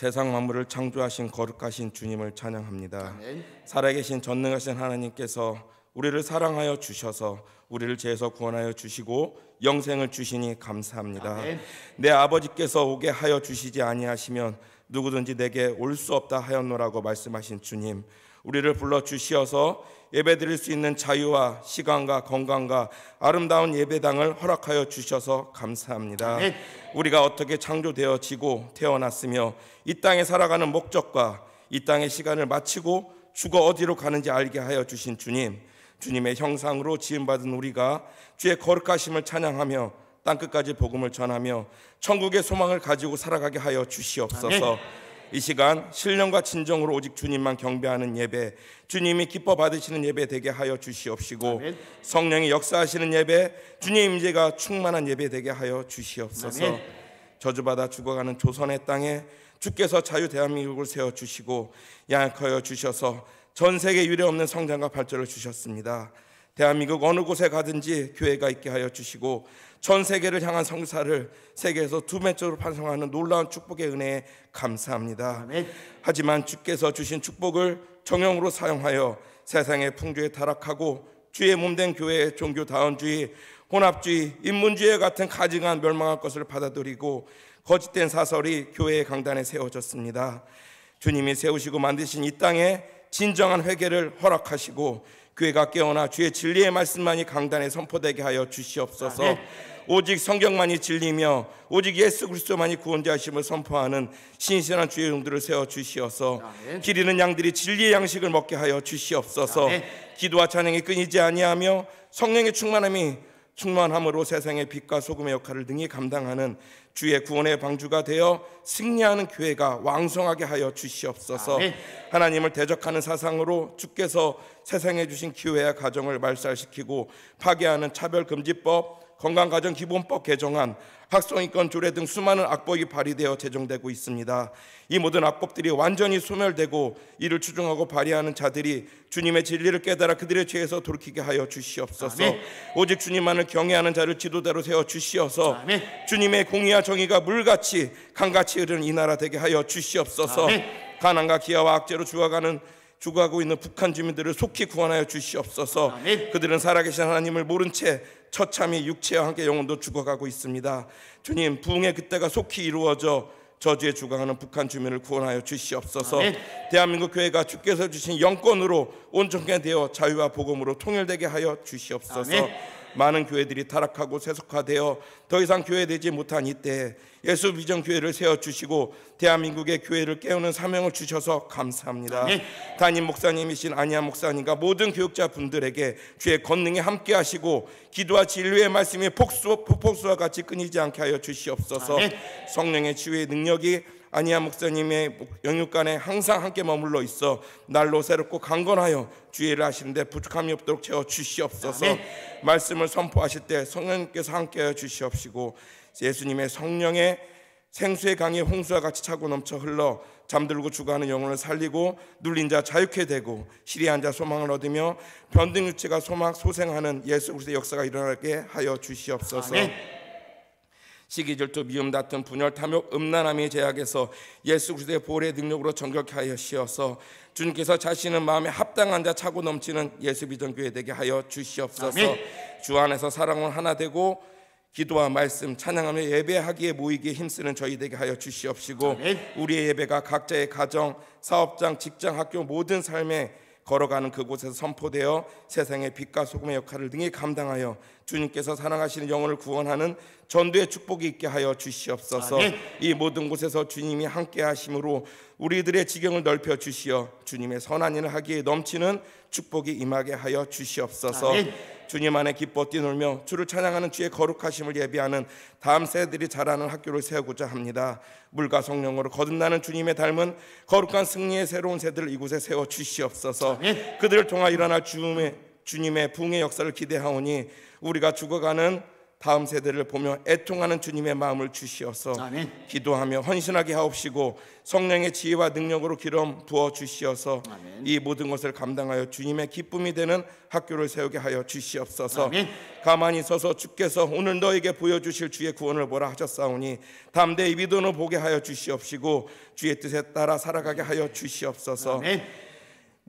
세상 만물을 창조하신 거룩하신 주님을 찬양합니다. 살아계신 전능하신 하나님께서 우리를 사랑하여 주셔서 우리를 죄에서 구원하여 주시고 영생을 주시니 감사합니다. 내 아버지께서 오게 하여 주시지 아니하시면 누구든지 내게 올 수 없다 하였노라고 말씀하신 주님 우리를 불러 주시어서 예배 드릴 수 있는 자유와 시간과 건강과 아름다운 예배당을 허락하여 주셔서 감사합니다. 우리가 어떻게 창조되어지고 태어났으며 이 땅에 살아가는 목적과 이 땅의 시간을 마치고 죽어 어디로 가는지 알게 하여 주신 주님, 주님의 형상으로 지음받은 우리가 주의 거룩하심을 찬양하며 땅끝까지 복음을 전하며 천국의 소망을 가지고 살아가게 하여 주시옵소서. 아멘. 이 시간 신령과 진정으로 오직 주님만 경배하는 예배, 주님이 기뻐 받으시는 예배 되게 하여 주시옵시고 아멘. 성령이 역사하시는 예배, 주님의 임재가 충만한 예배 되게 하여 주시옵소서. 아멘. 저주받아 죽어가는 조선의 땅에 주께서 자유 대한민국을 세워 주시고 양하여 주셔서 전 세계 유례 없는 성장과 발전을 주셨습니다. 대한민국 어느 곳에 가든지 교회가 있게 하여 주시고 전 세계를 향한 성사를 세계에서 두 번째로 반성하는 놀라운 축복의 은혜에 감사합니다. 아멘. 하지만 주께서 주신 축복을 정형으로 사용하여 세상의 풍조에 타락하고 주의 몸된 교회의 종교다운주의, 혼합주의, 인문주의 같은 가증한 멸망할 것을 받아들이고 거짓된 사설이 교회의 강단에 세워졌습니다. 주님이 세우시고 만드신 이 땅에 진정한 회개를 허락하시고 교회가 깨어나 주의 진리의 말씀만이 강단에 선포되게 하여 주시옵소서. 오직 성경만이 진리며 오직 예수 그리스도만이 구원자 심을 선포하는 신실한 주의 종들을 세워 주시어서 아멘. 는 양들이 진리의 양식을 먹게 하여 주시옵소서. 기도와 찬양이 끊이지 아니하며 성령의 충만함이 충만함으로 세상의 빛과 소금의 역할을 등이 감당하는 주의 구원의 방주가 되어 승리하는 교회가 왕성하게 하여 주시옵소서. 아멘. 하나님을 대적하는 사상으로 주께서 세상에 주신 기회와 가정을 말살시키고 파괴하는 차별금지법 건강가정기본법 개정안, 학성인권 조례 등 수많은 악법이 발의되어 제정되고 있습니다. 이 모든 악법들이 완전히 소멸되고 이를 추종하고 발의하는 자들이 주님의 진리를 깨달아 그들의 죄에서 돌이키게 하여 주시옵소서. 아멘. 오직 주님만을 경외하는 자를 지도자로 세워 주시어서 아멘. 주님의 공의와 정의가 물같이 강같이 흐르는 이 나라 되게 하여 주시옵소서. 아멘. 가난과 기아와 악재로 죽어가는 죽어가고 있는 북한 주민들을 속히 구원하여 주시옵소서. 아멘. 그들은 살아계신 하나님을 모른 채 처참히 육체와 함께 영혼도 죽어가고 있습니다. 주님 부흥의 그때가 속히 이루어져 저주에 주강하는 북한 주민을 구원하여 주시옵소서. 아멘. 대한민국 교회가 주께서 주신 영권으로 온전케 되어 자유와 복음으로 통일되게 하여 주시옵소서. 아멘. 많은 교회들이 타락하고 세속화되어 더 이상 교회되지 못한 이때 예수 비전 교회를 세워 주시고 대한민국의 교회를 깨우는 사명을 주셔서 감사합니다. 네. 담임 목사님이신 아니 목사님과 모든 교육자 분들에게 주의 권능에 함께 하시고 기도와 진리의 말씀이 폭수 폭수와 같이 끊이지 않게 하여 주시옵소서. 네. 성령의 치유의 능력이 아니야 목사님의 영육간에 항상 함께 머물러 있어 날로 새롭고 강건하여 주의를 하시는데 부족함이 없도록 채워 주시옵소서 아멘. 말씀을 선포하실 때성령께서 함께하여 주시옵시고 예수님의 성령의 생수의 강이 홍수와 같이 차고 넘쳐 흘러 잠들고 죽어가는 영혼을 살리고 눌린 자 자유케 되고 시리한 자 소망을 얻으며 변등 유체가 소막 소생하는 예수 그리스도의 역사가 일어나게 하여 주시옵소서. 아멘. 시기질투, 미움, 다툼, 분열, 탐욕, 음란함이 제약에서 예수 그리스도의 보혈의 능력으로 정결하여 시어서 주님께서 자신의 마음에 합당한 자 차고 넘치는 예수 믿음 교회 되게 하여 주시옵소서. 아멘. 주 안에서 사랑은 하나 되고 기도와 말씀 찬양하며 예배하기에 모이기에 힘쓰는 저희 되게 하여 주시옵시고 아멘. 우리의 예배가 각자의 가정, 사업장, 직장, 학교 모든 삶에 걸어가는 그곳에서 선포되어 세상의 빛과 소금의 역할을 등에 감당하여 주님께서 사랑하시는 영혼을 구원하는 전도의 축복이 있게 하여 주시옵소서. 아멘. 이 모든 곳에서 주님이 함께 하심으로 우리들의 지경을 넓혀 주시어 주님의 선한 일을 하기에 넘치는 축복이 임하게 하여 주시옵소서. 아멘. 주님 안에 기뻐 뛰놀며 주를 찬양하는 주의 거룩하심을 예비하는 다음 세대들이 자라는 학교를 세우고자 합니다. 물과 성령으로 거듭나는 주님의 닮은 거룩한 승리의 새로운 세대를 이곳에 세워 주시옵소서. 그들을 통하 일어날 주님의 주님의 부흥의 역사를 기대하오니 우리가 죽어가는 다음 세대를 보며 애통하는 주님의 마음을 주시어서 아멘. 기도하며 헌신하게 하옵시고 성령의 지혜와 능력으로 기름 부어 주시어서 아멘. 이 모든 것을 감당하여 주님의 기쁨이 되는 학교를 세우게 하여 주시옵소서 아멘. 가만히 서서 주께서 오늘 너에게 보여주실 주의 구원을 보라 하셨사오니 담대히 믿음으로 보게 하여 주시옵시고 주의 뜻에 따라 살아가게 하여 주시옵소서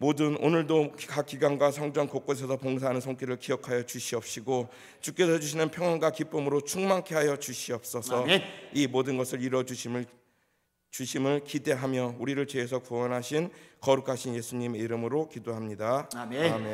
모든 오늘도 각 기관과 성전 곳곳에서 봉사하는 손길을 기억하여 주시옵시고 주께서 주시는 평안과 기쁨으로 충만케 하여 주시옵소서. 아멘. 이 모든 것을 이루어 주심을 주심을 기대하며 우리를 죄에서 구원하신 거룩하신 예수님의 이름으로 기도합니다. 아멘. 아멘.